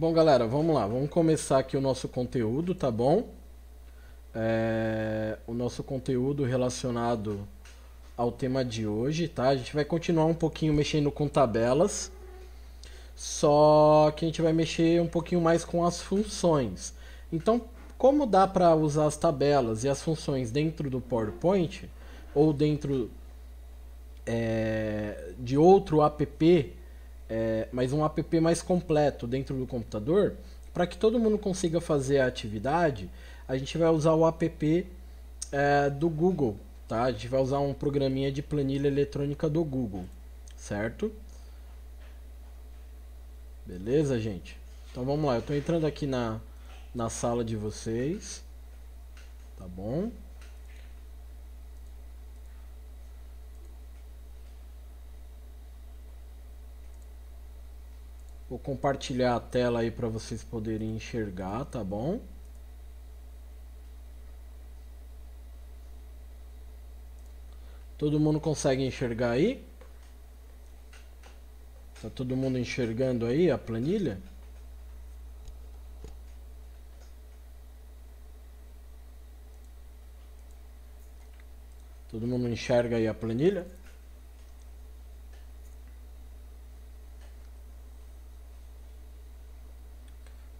Bom, galera, vamos lá. Vamos começar aqui o nosso conteúdo, tá bom? É... O nosso conteúdo relacionado ao tema de hoje, tá? A gente vai continuar um pouquinho mexendo com tabelas, só que a gente vai mexer um pouquinho mais com as funções. Então, como dá para usar as tabelas e as funções dentro do PowerPoint ou dentro é, de outro app é, mas um app mais completo dentro do computador, para que todo mundo consiga fazer a atividade, a gente vai usar o app é, do Google, tá? A gente vai usar um programinha de planilha eletrônica do Google, certo? Beleza, gente? Então vamos lá, eu estou entrando aqui na, na sala de vocês, tá bom? Vou compartilhar a tela aí para vocês poderem enxergar, tá bom? Todo mundo consegue enxergar aí? Tá todo mundo enxergando aí a planilha? Todo mundo enxerga aí a planilha?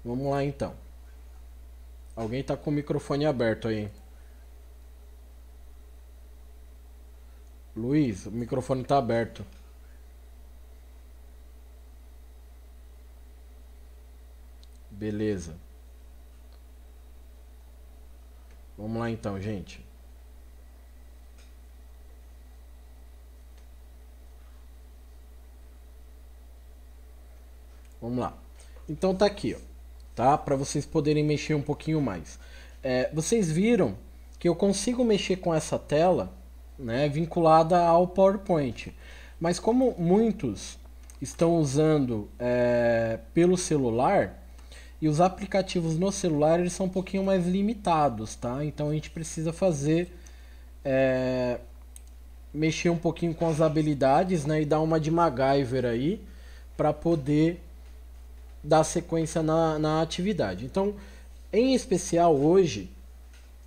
Vamos lá então. Alguém tá com o microfone aberto aí. Luiz, o microfone tá aberto. Beleza. Vamos lá então, gente. Vamos lá. Então tá aqui, ó tá? Para vocês poderem mexer um pouquinho mais. É, vocês viram que eu consigo mexer com essa tela, né, vinculada ao PowerPoint. Mas como muitos estão usando é, pelo celular e os aplicativos no celular eles são um pouquinho mais limitados, tá? Então a gente precisa fazer é, mexer um pouquinho com as habilidades, né, e dar uma de MacGyver aí para poder dar sequência na, na atividade. Então, em especial hoje,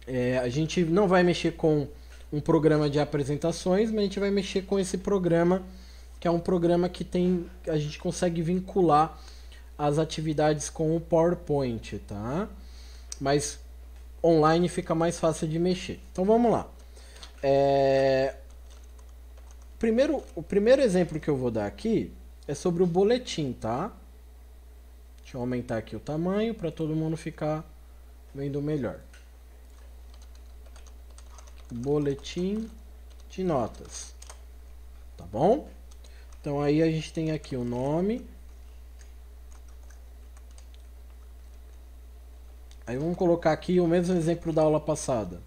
é, a gente não vai mexer com um programa de apresentações, mas a gente vai mexer com esse programa, que é um programa que tem a gente consegue vincular as atividades com o PowerPoint, tá? Mas online fica mais fácil de mexer. Então vamos lá. É... Primeiro, o primeiro exemplo que eu vou dar aqui é sobre o boletim, tá? Deixa eu aumentar aqui o tamanho para todo mundo ficar vendo melhor. Boletim de notas. Tá bom? Então aí a gente tem aqui o nome. Aí vamos colocar aqui o mesmo exemplo da aula passada.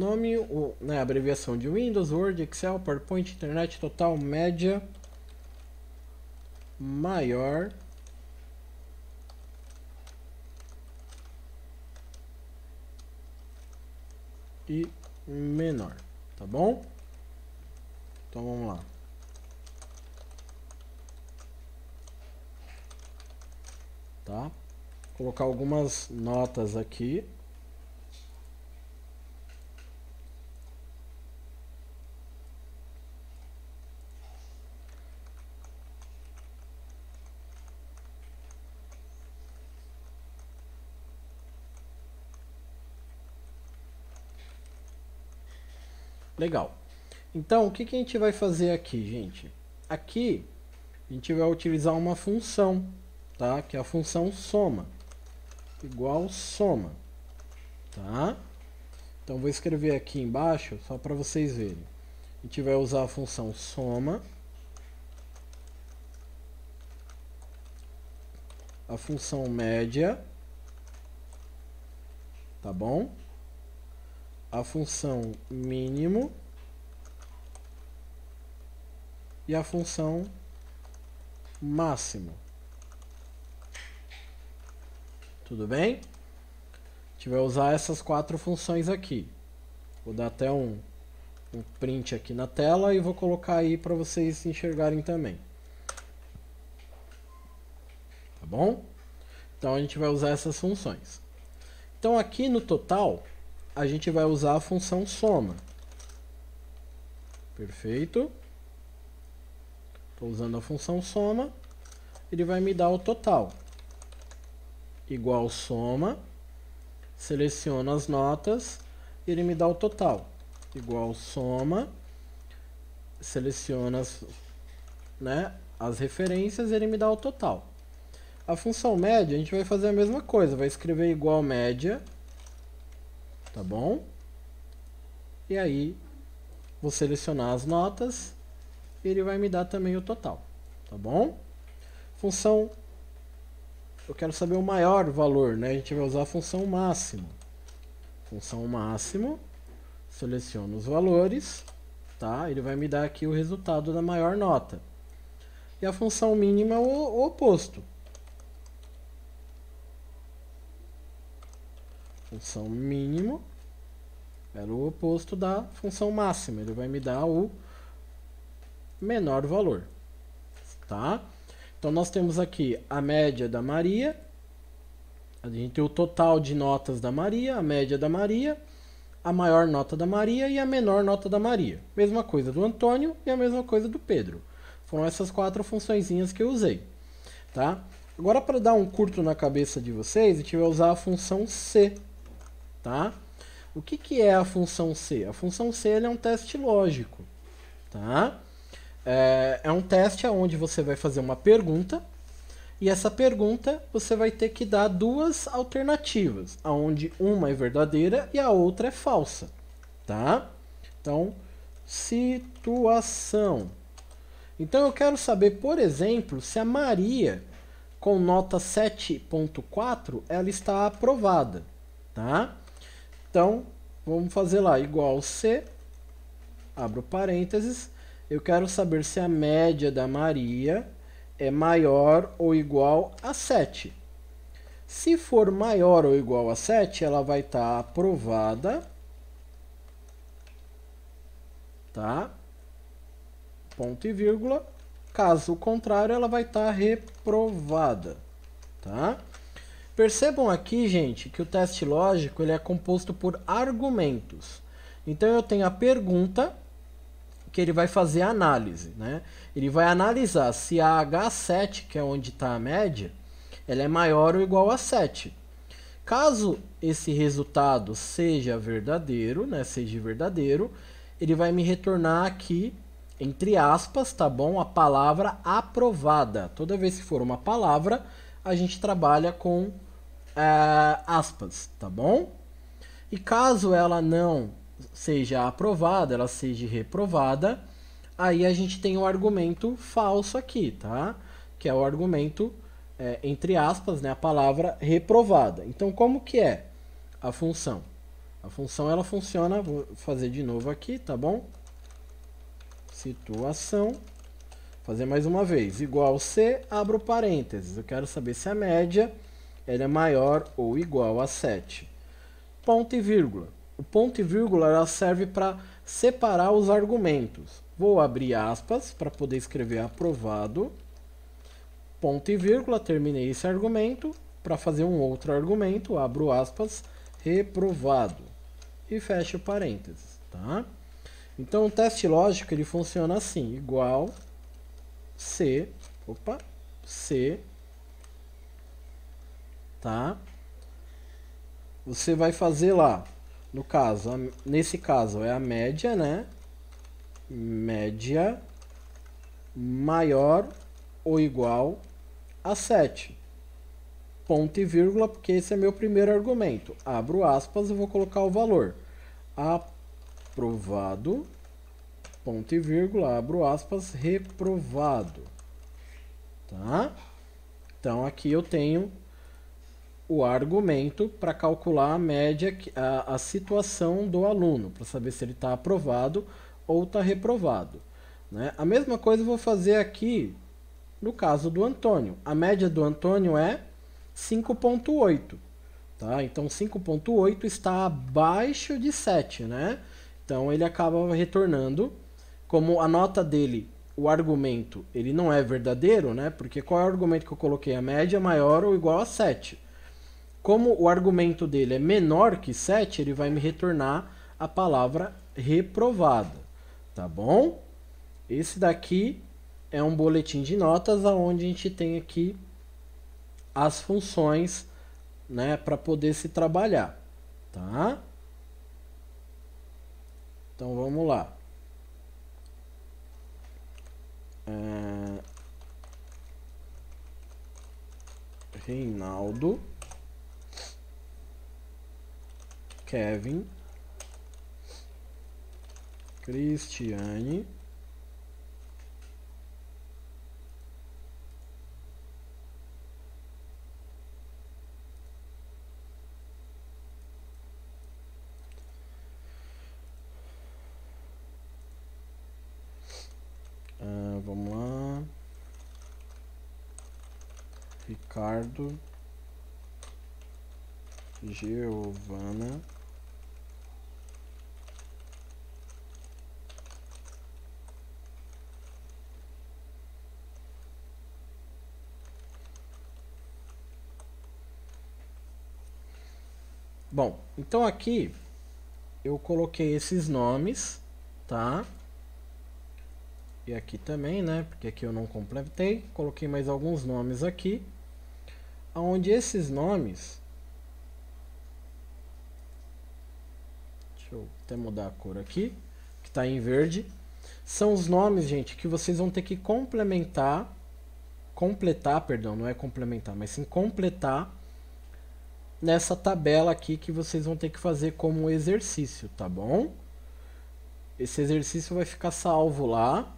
Nome, o, né, abreviação de Windows, Word, Excel, PowerPoint, Internet, total, média, maior, e menor, tá bom? Então vamos lá. Tá? Colocar algumas notas aqui. Legal. Então, o que, que a gente vai fazer aqui, gente? Aqui, a gente vai utilizar uma função, tá? Que é a função soma. Igual soma. Tá? Então, vou escrever aqui embaixo, só para vocês verem. A gente vai usar a função soma. A função média. Tá bom? a função mínimo e a função máximo. Tudo bem? A gente vai usar essas quatro funções aqui. Vou dar até um, um print aqui na tela e vou colocar aí para vocês enxergarem também. Tá bom? Então a gente vai usar essas funções. Então aqui no total a gente vai usar a função soma. Perfeito. Estou usando a função soma. Ele vai me dar o total. Igual soma. Seleciono as notas. Ele me dá o total. Igual soma. Seleciono as, né, as referências. Ele me dá o total. A função média, a gente vai fazer a mesma coisa. Vai escrever igual média tá bom? E aí, vou selecionar as notas, ele vai me dar também o total, tá bom? Função, eu quero saber o maior valor, né? A gente vai usar a função máximo. Função máximo, seleciono os valores, tá? Ele vai me dar aqui o resultado da maior nota. E a função mínima é o oposto. função mínimo era o oposto da função máxima. Ele vai me dar o menor valor. Tá? Então nós temos aqui a média da Maria. A gente tem o total de notas da Maria, a média da Maria, a maior nota da Maria e a menor nota da Maria. Mesma coisa do Antônio e a mesma coisa do Pedro. Foram essas quatro funções que eu usei. Tá? Agora, para dar um curto na cabeça de vocês, a gente vai usar a função C tá? O que, que é a função C? A função C é um teste lógico, tá? É, é um teste onde você vai fazer uma pergunta e essa pergunta você vai ter que dar duas alternativas, aonde uma é verdadeira e a outra é falsa, tá? Então, situação. Então eu quero saber, por exemplo, se a Maria com nota 7.4 ela está aprovada, tá? Então, vamos fazer lá igual C, abro parênteses, eu quero saber se a média da Maria é maior ou igual a 7. Se for maior ou igual a 7, ela vai estar tá aprovada. Tá? Ponto e vírgula. Caso contrário, ela vai estar tá reprovada. Tá? Percebam aqui, gente, que o teste lógico ele é composto por argumentos. Então eu tenho a pergunta que ele vai fazer a análise, né? Ele vai analisar se a H7, que é onde está a média, ela é maior ou igual a 7. Caso esse resultado seja verdadeiro, né, seja verdadeiro, ele vai me retornar aqui entre aspas, tá bom? A palavra aprovada. Toda vez que for uma palavra, a gente trabalha com uh, aspas, tá bom? E caso ela não seja aprovada, ela seja reprovada, aí a gente tem o um argumento falso aqui, tá? Que é o argumento é, entre aspas, né, a palavra reprovada. Então, como que é a função? A função ela funciona, vou fazer de novo aqui, tá bom? Situação, fazer mais uma vez, igual c, abro parênteses. Eu quero saber se a média ele é maior ou igual a 7. Ponto e vírgula. O ponto e vírgula ela serve para separar os argumentos. Vou abrir aspas para poder escrever aprovado. Ponto e vírgula, terminei esse argumento. Para fazer um outro argumento, abro aspas, reprovado. E fecho parênteses, tá? Então, o teste lógico ele funciona assim, igual C, opa, C tá? Você vai fazer lá, no caso, nesse caso é a média, né? Média maior ou igual a 7. Ponto e vírgula, porque esse é meu primeiro argumento. Abro aspas e vou colocar o valor. Aprovado, ponto e vírgula, abro aspas, reprovado. Tá? Então aqui eu tenho o argumento para calcular a média, a, a situação do aluno, para saber se ele está aprovado ou está reprovado. Né? A mesma coisa eu vou fazer aqui no caso do Antônio. A média do Antônio é 5.8. Tá? Então 5.8 está abaixo de 7, né? Então ele acaba retornando, como a nota dele, o argumento, ele não é verdadeiro, né? Porque qual é o argumento que eu coloquei? A média maior ou igual a 7. Como o argumento dele é menor que 7, ele vai me retornar a palavra reprovada, tá bom? Esse daqui é um boletim de notas aonde a gente tem aqui as funções, né, para poder se trabalhar, tá? Então vamos lá. É... Reinaldo Kevin, Cristiane, ah, vamos lá, Ricardo, Giovana. Bom, então aqui eu coloquei esses nomes, tá? E aqui também, né? Porque aqui eu não completei. Coloquei mais alguns nomes aqui. Onde esses nomes... Deixa eu até mudar a cor aqui, que está em verde. São os nomes, gente, que vocês vão ter que complementar... Completar, perdão, não é complementar, mas sim completar nessa tabela aqui que vocês vão ter que fazer como exercício, tá bom? Esse exercício vai ficar salvo lá,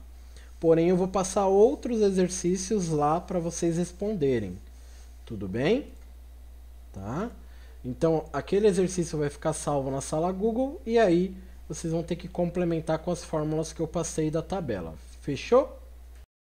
porém eu vou passar outros exercícios lá para vocês responderem, tudo bem? Tá? Então, aquele exercício vai ficar salvo na sala Google e aí vocês vão ter que complementar com as fórmulas que eu passei da tabela. Fechou?